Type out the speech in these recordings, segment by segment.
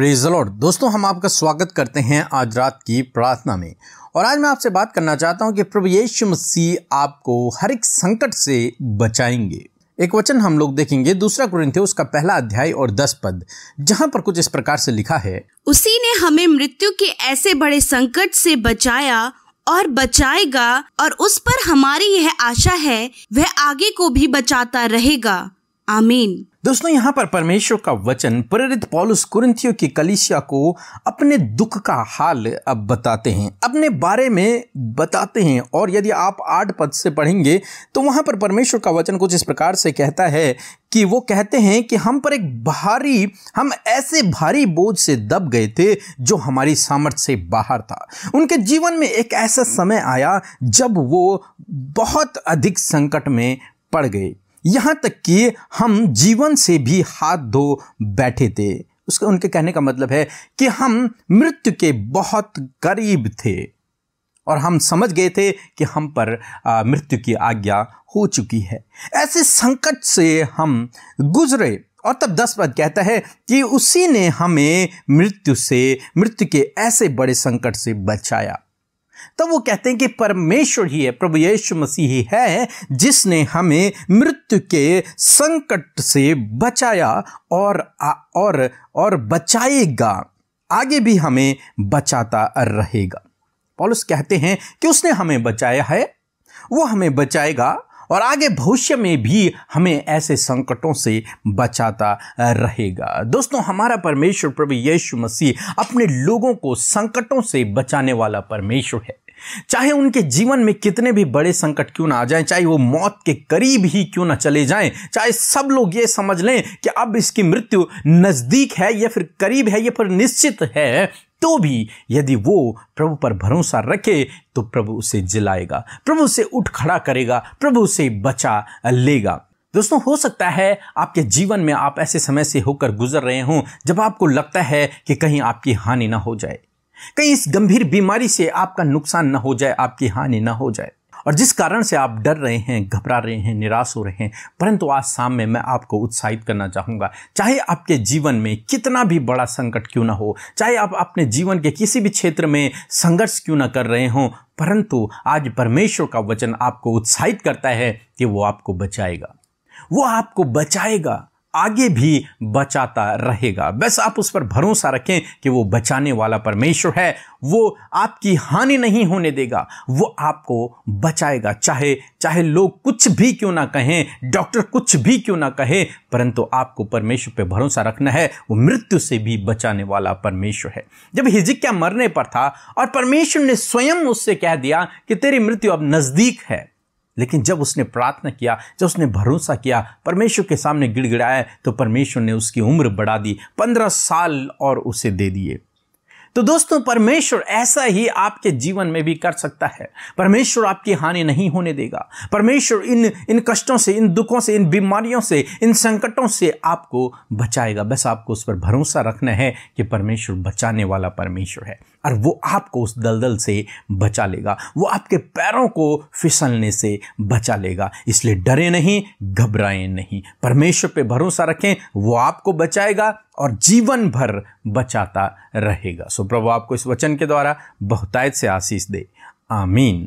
praise Lord दोस्तों हम आपका स्वागत करते हैं आज रात की प्रार्थना में और आज मैं आपसे बात करना चाहता हूं कि प्रभु यीशु मसीह आपको हर एक संकट से बचाएंगे एक वचन हम लोग देखेंगे दूसरा कुरिन्थियों उसका पहला अध्याय और दस पद जहाँ पर कुछ इस प्रकार से लिखा है उसी ने हमें मृत्यु के ऐसे बड़े संकट से बचाया और बचाएगा और उस पर हमारी यह आशा है वह आगे को भी बचाता रहेगा आमीन दोस्तों यहाँ पर परमेश्वर का वचन प्रेरित पॉलुस कुरंथियों की कलिसिया को अपने दुख का हाल अब बताते हैं अपने बारे में बताते हैं और यदि आप आठ पद से पढ़ेंगे तो वहाँ पर परमेश्वर का वचन कुछ इस प्रकार से कहता है कि वो कहते हैं कि हम पर एक भारी हम ऐसे भारी बोझ से दब गए थे जो हमारी सामर्थ्य से बाहर था उनके जीवन में एक ऐसा समय आया जब वो बहुत अधिक संकट में पड़ गए यहाँ तक कि हम जीवन से भी हाथ धो बैठे थे उसके उनके कहने का मतलब है कि हम मृत्यु के बहुत करीब थे और हम समझ गए थे कि हम पर मृत्यु की आज्ञा हो चुकी है ऐसे संकट से हम गुजरे और तब दस पद कहता है कि उसी ने हमें मृत्यु से मृत्यु के ऐसे बड़े संकट से बचाया तब तो वो कहते हैं कि परमेश्वर ही है प्रभु यीशु मसीह ही है जिसने हमें मृत्यु के संकट से बचाया और और और बचाएगा आगे भी हमें बचाता रहेगा पॉलुस कहते हैं कि उसने हमें बचाया है वो हमें बचाएगा और आगे भविष्य में भी हमें ऐसे संकटों से बचाता रहेगा दोस्तों हमारा परमेश्वर प्रभु यीशु मसीह अपने लोगों को संकटों से बचाने वाला परमेश्वर है चाहे उनके जीवन में कितने भी बड़े संकट क्यों ना आ जाएं चाहे वो मौत के करीब ही क्यों ना चले जाएं चाहे सब लोग ये समझ लें कि अब इसकी मृत्यु नज़दीक है या फिर करीब है या फिर निश्चित है तो भी यदि वो प्रभु पर भरोसा रखे तो प्रभु उसे जिलाएगा प्रभु उसे उठ खड़ा करेगा प्रभु उसे बचा लेगा दोस्तों हो सकता है आपके जीवन में आप ऐसे समय से होकर गुजर रहे हों जब आपको लगता है कि कहीं आपकी हानि ना हो जाए कहीं इस गंभीर बीमारी से आपका नुकसान ना हो जाए आपकी हानि ना हो जाए और जिस कारण से आप डर रहे हैं घबरा रहे हैं निराश हो रहे हैं परंतु आज शाम में मैं आपको उत्साहित करना चाहूँगा चाहे आपके जीवन में कितना भी बड़ा संकट क्यों ना हो चाहे आप अपने जीवन के किसी भी क्षेत्र में संघर्ष क्यों ना कर रहे हों परंतु आज परमेश्वर का वचन आपको उत्साहित करता है कि वो आपको बचाएगा वो आपको बचाएगा आगे भी बचाता रहेगा बस आप उस पर भरोसा रखें कि वो बचाने वाला परमेश्वर है वो आपकी हानि नहीं होने देगा वो आपको बचाएगा चाहे चाहे लोग कुछ भी क्यों ना कहें डॉक्टर कुछ भी क्यों ना कहे परंतु आपको परमेश्वर पर भरोसा रखना है वो मृत्यु से भी बचाने वाला परमेश्वर है जब हिजिक्या मरने पर था और परमेश्वर ने स्वयं उससे कह दिया कि तेरी मृत्यु अब नज़दीक है लेकिन जब उसने प्रार्थना किया जब उसने भरोसा किया परमेश्वर के सामने गिड़गिड़ाया तो परमेश्वर ने उसकी उम्र बढ़ा दी पंद्रह साल और उसे दे दिए तो दोस्तों परमेश्वर ऐसा ही आपके जीवन में भी कर सकता है परमेश्वर आपकी हानि नहीं होने देगा परमेश्वर इन इन कष्टों से इन दुखों से इन बीमारियों से इन संकटों से आपको बचाएगा बस आपको उस पर भरोसा रखना है कि परमेश्वर बचाने वाला परमेश्वर है और वो आपको उस दलदल से बचा लेगा वो आपके पैरों को फिसलने से बचा लेगा इसलिए डरे नहीं घबराएं नहीं परमेश्वर पे भरोसा रखें वो आपको बचाएगा और जीवन भर बचाता रहेगा सो प्रभु आपको इस वचन के द्वारा बहुतायत से आशीष दे आमीन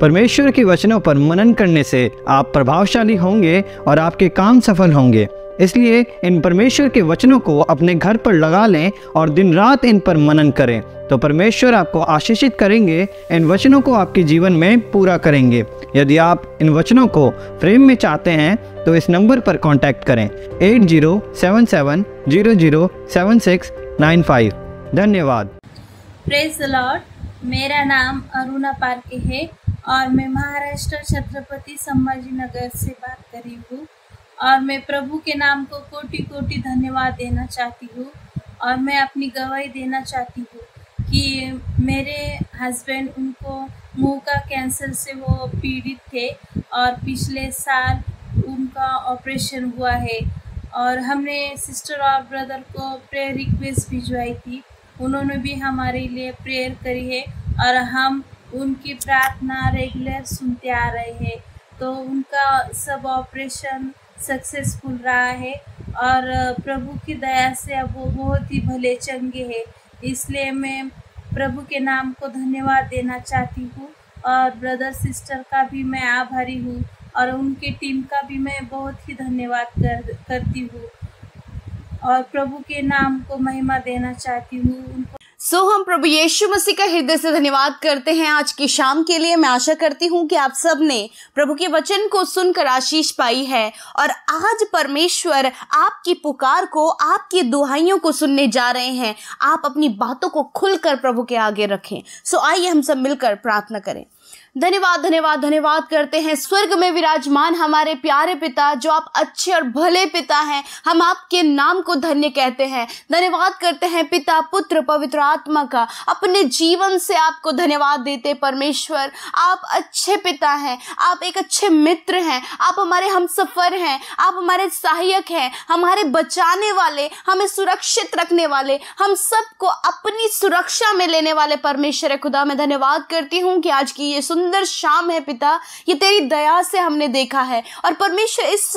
परमेश्वर के वचनों पर मनन करने से आप प्रभावशाली होंगे और आपके काम सफल होंगे इसलिए इन परमेश्वर के वचनों को अपने घर पर लगा लें और दिन रात इन पर मनन करें तो परमेश्वर आपको आशीषित करेंगे इन वचनों को आपके जीवन में पूरा करेंगे यदि आप इन वचनों को फ्रेम में चाहते हैं तो इस नंबर पर कांटेक्ट करें eight zero seven seven zero zero seven six nine five धन्यवाद लॉर्ड मेरा नाम अरुणा पार्के है और मैं महाराष्ट्र छत्रपति संभाजी नगर से बात करी हूँ और मैं प्रभु के नाम को कोटि कोटि धन्यवाद देना चाहती हूँ और मैं अपनी गवाही देना चाहती हूँ कि मेरे हस्बैंड उनको मुंह का कैंसर से वो पीड़ित थे और पिछले साल उनका ऑपरेशन हुआ है और हमने सिस्टर और ब्रदर को प्रेयर रिक्वेस्ट भिजवाई थी उन्होंने भी हमारे लिए प्रेयर करी है और हम उनकी प्रार्थना रेगुलर सुनते आ रहे हैं तो उनका सब ऑपरेशन सक्सेसफुल रहा है और प्रभु की दया से अब वो बहुत ही भले चंगे है इसलिए मैं प्रभु के नाम को धन्यवाद देना चाहती हूँ और ब्रदर सिस्टर का भी मैं आभारी हूँ और उनकी टीम का भी मैं बहुत ही धन्यवाद कर करती हूँ और प्रभु के नाम को महिमा देना चाहती हूँ उनको सो so, हम प्रभु यीशु मसीह का हृदय से धन्यवाद करते हैं आज की शाम के लिए मैं आशा करती हूँ कि आप सब ने प्रभु के वचन को सुनकर आशीष पाई है और आज परमेश्वर आपकी पुकार को आपकी दुहाइयों को सुनने जा रहे हैं आप अपनी बातों को खुलकर प्रभु के आगे रखें सो so, आइए हम सब मिलकर प्रार्थना करें धन्यवाद धन्यवाद धन्यवाद करते हैं स्वर्ग में विराजमान हमारे प्यारे पिता जो आप अच्छे और भले पिता हैं हम आपके नाम को धन्य कहते हैं धन्यवाद करते हैं पिता पुत्र पवित्र आत्मा का अपने जीवन से आपको धन्यवाद देते परमेश्वर आप अच्छे पिता हैं आप एक अच्छे मित्र हैं आप हमारे हम सफ़र हैं आप हमारे सहायक हैं हमारे बचाने वाले हमें सुरक्षित रखने वाले हम सबको अपनी सुरक्षा में लेने वाले परमेश्वर खुदा मैं धन्यवाद करती हूँ कि आज की ये सुंदर शाम है पिता ये तेरी दया से हमने देखा है और परमेश्वर इस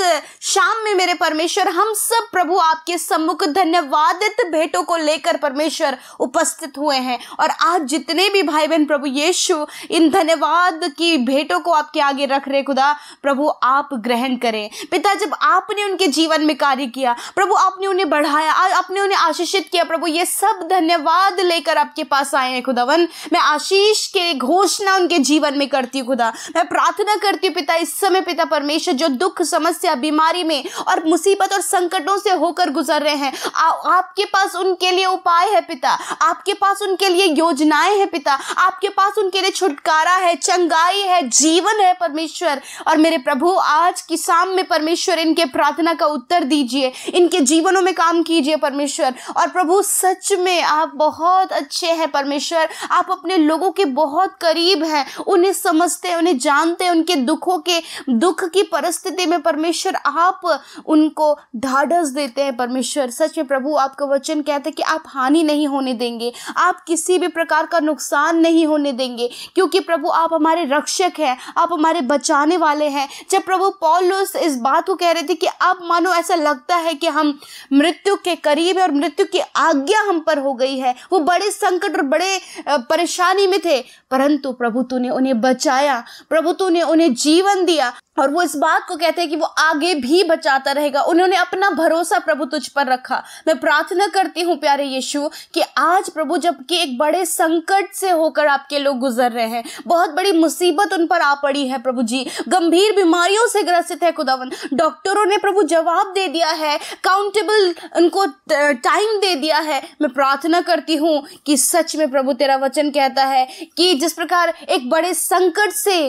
शाम में मेरे परमेश्वर हम सब प्रभु आपके सम्मुख धन्यवादित भेंटों को लेकर परमेश्वर उपस्थित हुए हैं और आज जितने भी भाई बहन प्रभु यीशु इन धन्यवाद की भेंटों को आपके आगे रख रहे खुदा प्रभु आप ग्रहण करें पिता जब आपने उनके जीवन में कार्य किया प्रभु आपने उन्हें बढ़ाया आपने उन्हें आशीषित किया प्रभु ये सब धन्यवाद लेकर आपके पास आए हैं खुदावन मैं आशीष के घोषणा उनके जीवन में करती हूँ खुदा मैं प्रार्थना करती हूँ पिता इस समय पिता परमेश्वर जो दुख समस्या बीमारी में और मुसीबत और संकटों से होकर गुजर रहे हैं आ, आपके पास उनके लिए उपाय है पिता आपके पास उनके लिए योजनाएं हैं पिता आपके पास उनके लिए छुटकारा है चंगाई है जीवन है परमेश्वर और मेरे प्रभु आज की शाम में परमेश्वर इनके प्रार्थना का उत्तर दीजिए इनके जीवनों में काम कीजिए परमेश्वर और प्रभु सच में आप बहुत अच्छे हैं परमेश्वर आप अपने लोगों के बहुत करीब हैं उन्हें समझते हैं उन्हें जानते हैं उनके दुखों के दुख की परिस्थिति में परमेश्वर आप उनको ढाढ़स देते हैं परमेश्वर सच में प्रभु आपका वचन कहते हैं कि आप हानि नहीं होने देंगे आप किसी भी प्रकार का नुकसान नहीं होने देंगे क्योंकि प्रभु आप हमारे रक्षक हैं आप हमारे बचाने वाले हैं जब प्रभु पॉलुस इस बात को कह रहे थे कि अब मानो ऐसा लगता है कि हम मृत्यु के करीब और मृत्यु की आज्ञा हम पर हो गई है वो बड़े संकट और बड़े परेशानी में थे परंतु प्रभु तूने तूने उन्हें बचाया प्रभु तूने उन्हें जीवन दिया और वो इस बात को कहते हैं कि वो आगे भी बचाता रहेगा उन्होंने अपना भरोसा प्रभु तुझ पर रखा मैं प्रार्थना करती हूँ प्यारे यीशु कि आज प्रभु जबकि एक बड़े संकट से होकर आपके लोग गुजर रहे हैं बहुत बड़ी मुसीबत उन पर आ पड़ी है प्रभु जी गंभीर बीमारियों से ग्रसित है खुदावन डॉक्टरों ने प्रभु जवाब दे दिया है काउंटेबल उनको टाइम दे दिया है मैं प्रार्थना करती हूँ कि सच में प्रभु तेरा वचन कहता है कि जिस प्रकार एक बड़े संकट से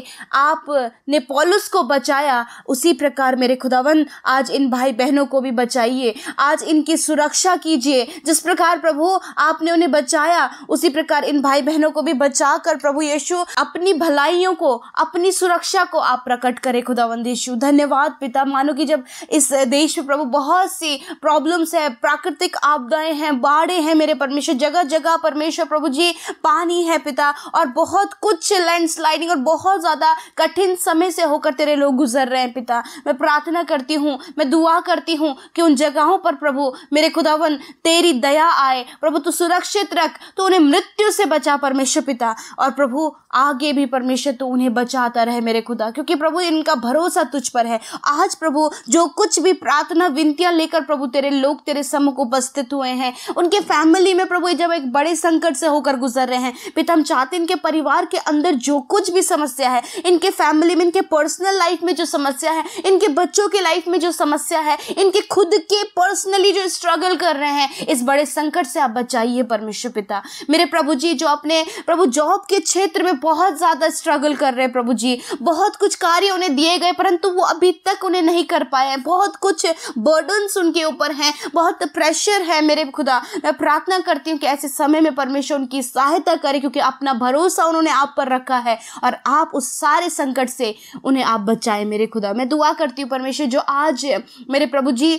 आप ने पॉलुस को बचाया उसी प्रकार मेरे खुदावन आज इन भाई बहनों को भी बचाइए आज इनकी सुरक्षा कीजिए जिस प्रकार प्रभु आपने उन्हें बचाया उसी प्रकार इन भाई बहनों को भी बचा कर प्रभु यीशु अपनी भलाइयों को अपनी सुरक्षा को आप प्रकट करें खुदावंद यीशु धन्यवाद पिता मानो कि जब इस देश में प्रभु बहुत सी प्रॉब्लम्स है प्राकृतिक आपदाएं हैं बाढ़ें हैं मेरे परमेश्वर जगह जगह परमेश्वर प्रभु जी पानी है पिता और बहुत कुछ लैंडस्लाइडिंग और बहुत ज़्यादा कठिन समय से होकर तेरे लोग लोग गुजर रहे हैं पिता मैं प्रार्थना करती हूँ मैं दुआ करती हूँ कि उन जगहों पर प्रभु मेरे खुदावन तेरी दया आए प्रभु तू सुरक्षित रख तो उन्हें मृत्यु से बचा परमेश्वर पिता और प्रभु आगे भी परमेश्वर तो उन्हें बचाता रहे मेरे खुदा क्योंकि प्रभु इनका भरोसा तुझ पर है आज प्रभु जो कुछ भी प्रार्थना विनतियाँ लेकर प्रभु तेरे लोग तेरे सम्मुख उपस्थित हुए हैं उनके फैमिली में प्रभु जब एक बड़े संकट से होकर गुजर रहे हैं पिता हम चाहते इनके परिवार के अंदर जो कुछ भी समस्या है इनके फैमिली में इनके पर्सनल लाइफ लाइफ में जो समस्या है इनके बच्चों के लाइफ में जो समस्या है इनके खुद के पर्सनली जो स्ट्रगल कर रहे हैं इस बड़े संकट से आप बचाइए परमेश्वर पिता मेरे प्रभु जी जो अपने प्रभु जॉब के क्षेत्र में बहुत ज़्यादा स्ट्रगल कर रहे हैं प्रभु जी बहुत कुछ कार्य उन्हें दिए गए परंतु वो अभी तक उन्हें नहीं कर पाए हैं बहुत कुछ बर्डन्स उनके ऊपर हैं बहुत प्रेशर है मेरे खुदा मैं प्रार्थना करती हूँ कि ऐसे समय में परमेश्वर उनकी सहायता करे क्योंकि अपना भरोसा उन्होंने आप पर रखा है और आप उस सारे संकट से उन्हें आप बचा बचाए मेरे खुदा मैं दुआ करती हूँ परमेश्वर जो आज मेरे प्रभु जी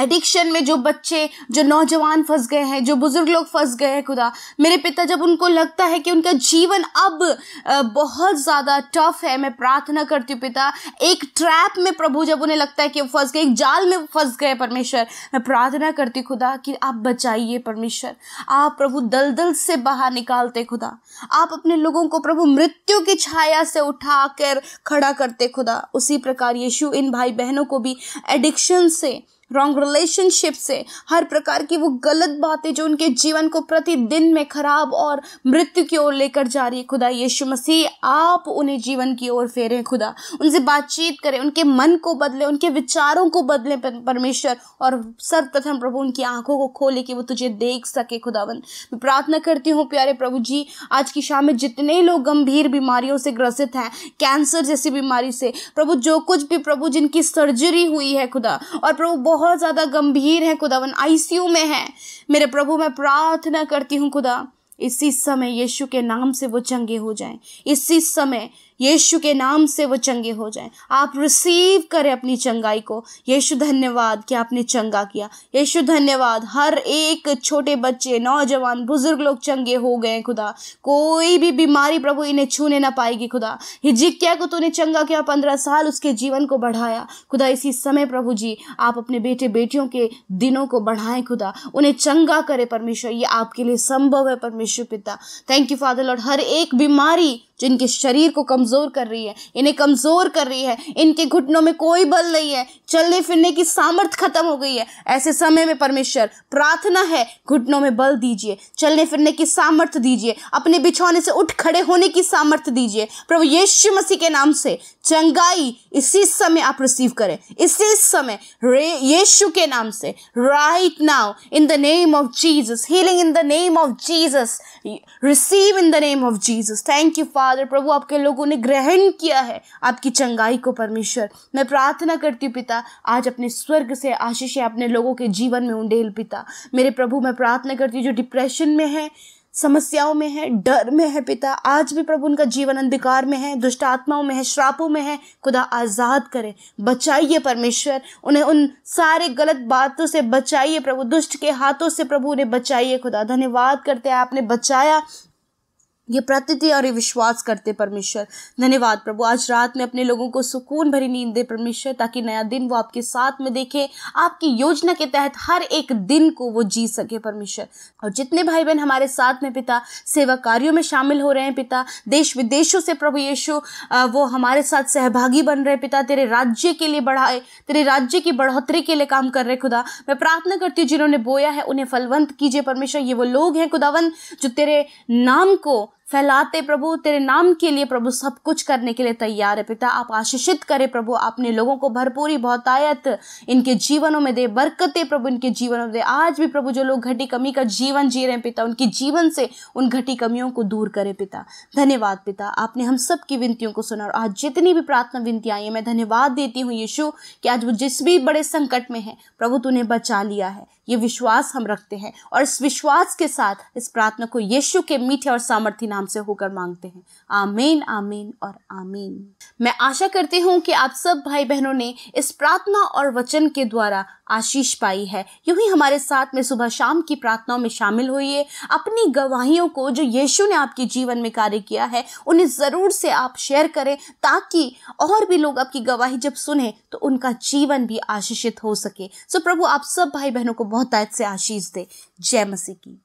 एडिक्शन में जो बच्चे जो नौजवान फंस गए हैं जो बुज़ुर्ग लोग फंस गए हैं खुदा मेरे पिता जब उनको लगता है कि उनका जीवन अब बहुत ज़्यादा टफ है मैं प्रार्थना करती हूँ पिता एक ट्रैप में प्रभु जब उन्हें लगता है कि फंस गए एक जाल में फंस गए परमेश्वर मैं प्रार्थना करती हूँ खुदा कि आप बचाइए परमेश्वर आप प्रभु दलदल से बाहर निकालते खुदा आप अपने लोगों को प्रभु मृत्यु की छाया से उठा कर खड़ा करते खुदा उसी प्रकार यीशु इन भाई बहनों को भी एडिक्शन से रॉन्ग रिलेशनशिप से हर प्रकार की वो गलत बातें जो उनके जीवन को प्रतिदिन में खराब और मृत्यु की ओर लेकर जा रही है खुदा यीशु मसीह आप उन्हें जीवन की ओर फेरें खुदा उनसे बातचीत करें उनके मन को बदले उनके विचारों को बदले परमेश्वर और सर्वप्रथम प्रभु उनकी आंखों को खोले कि वो तुझे देख सके खुदावन मैं प्रार्थना करती हूँ प्यारे प्रभु जी आज की शाम में जितने लोग गंभीर बीमारियों से ग्रसित हैं कैंसर जैसी बीमारी से प्रभु जो कुछ भी प्रभु जिनकी सर्जरी हुई है खुदा और प्रभु बहुत बहुत ज़्यादा गंभीर हैं खुदावन आईसीयू में हैं मेरे प्रभु मैं प्रार्थना करती हूँ खुदा इसी समय यीशु के नाम से वो चंगे हो जाएं इसी समय यीशु के नाम से वो चंगे हो जाएं आप रिसीव करें अपनी चंगाई को यीशु धन्यवाद कि आपने चंगा किया यीशु धन्यवाद हर एक छोटे बच्चे नौजवान बुजुर्ग लोग चंगे हो गए खुदा कोई भी बीमारी प्रभु इन्हें छूने ना पाएगी खुदा हिजिक्या को तूने चंगा किया पंद्रह साल उसके जीवन को बढ़ाया खुदा इसी समय प्रभु जी आप अपने बेटे बेटियों के दिनों को बढ़ाएं खुदा उन्हें चंगा करें परमेश्वर ये आपके लिए संभव है परमेश्वर पिता थैंक यू फादर लॉर्ड हर एक बीमारी जिनके शरीर को कमजोर कमज़ोर कर रही है इन्हें कमज़ोर कर रही है इनके घुटनों में कोई बल नहीं है चलने फिरने की सामर्थ्य खत्म हो गई है ऐसे समय में परमेश्वर प्रार्थना है घुटनों में बल दीजिए चलने फिरने की सामर्थ्य दीजिए अपने बिछौने से उठ खड़े होने की सामर्थ्य दीजिए प्रभु यीशु मसीह के नाम से चंगाई इसी समय आप रिसीव करें इसी समय यीशु के नाम से right now in the name of Jesus healing in the name of Jesus receive in the name of Jesus thank you father प्रभु आपके लोगों ने आपने ग्रहण किया है आपकी चंगाई को परमेश्वर मैं प्रार्थना करती हूँ पिता आज अपने स्वर्ग से आशीष अपने लोगों के जीवन में उंडेल पिता मेरे प्रभु मैं प्रार्थना करती हूँ जो डिप्रेशन में है समस्याओं में है डर में है पिता आज भी प्रभु उनका जीवन अंधकार में है दुष्ट आत्माओं में है श्रापों में है खुदा आज़ाद करे बचाइए परमेश्वर उन्हें उन सारे गलत बातों से बचाइए प्रभु दुष्ट के हाथों से प्रभु उन्हें बचाइए खुदा धन्यवाद करते हैं आपने बचाया ये प्रतिति और ये विश्वास करते परमेश्वर धन्यवाद प्रभु आज रात में अपने लोगों को सुकून भरी नींद दे परमेश्वर ताकि नया दिन वो आपके साथ में देखे आपकी योजना के तहत हर एक दिन को वो जी सके परमेश्वर और जितने भाई बहन हमारे साथ में पिता सेवा कार्यों में शामिल हो रहे हैं पिता देश विदेशों से प्रभु यीशु वो हमारे साथ सहभागी बन रहे पिता तेरे राज्य के लिए बढ़ाए तेरे राज्य की बढ़ोतरी के लिए काम कर रहे खुदा मैं प्रार्थना करती हूँ जिन्होंने बोया है उन्हें फलवंत कीजिए परमेश्वर ये वो लोग हैं खुदावंत जो तेरे नाम को फैलाते प्रभु तेरे नाम के लिए प्रभु सब कुछ करने के लिए तैयार है पिता आप आशीषित करें प्रभु आपने लोगों को भरपूरी बहुतायत इनके जीवनों में दे बरकते प्रभु इनके जीवनों में दे आज भी प्रभु जो लोग घटी कमी का जीवन जी रहे हैं पिता उनके जीवन से उन घटी कमियों को दूर करें पिता धन्यवाद पिता आपने हम सबकी विनतियों को सुना और आज जितनी भी प्रार्थना विनती आई है मैं धन्यवाद देती हूँ यीशु कि आज वो जिस भी बड़े संकट में है प्रभु तूने बचा लिया है ये विश्वास हम रखते हैं और इस विश्वास के साथ इस प्रार्थना को यीशु के मीठे और सामर्थ्य नाम नाम से होकर मांगते हैं आमीन आमीन और आमीन मैं आशा करती हूँ कि आप सब भाई बहनों ने इस प्रार्थना और वचन के द्वारा आशीष पाई है यूं ही हमारे साथ में सुबह शाम की प्रार्थनाओं में शामिल होइए अपनी गवाहियों को जो यीशु ने आपके जीवन में कार्य किया है उन्हें ज़रूर से आप शेयर करें ताकि और भी लोग आपकी गवाही जब सुने तो उनका जीवन भी आशीषित हो सके सो प्रभु आप सब भाई बहनों को बहुत से आशीष दे जय मसीह की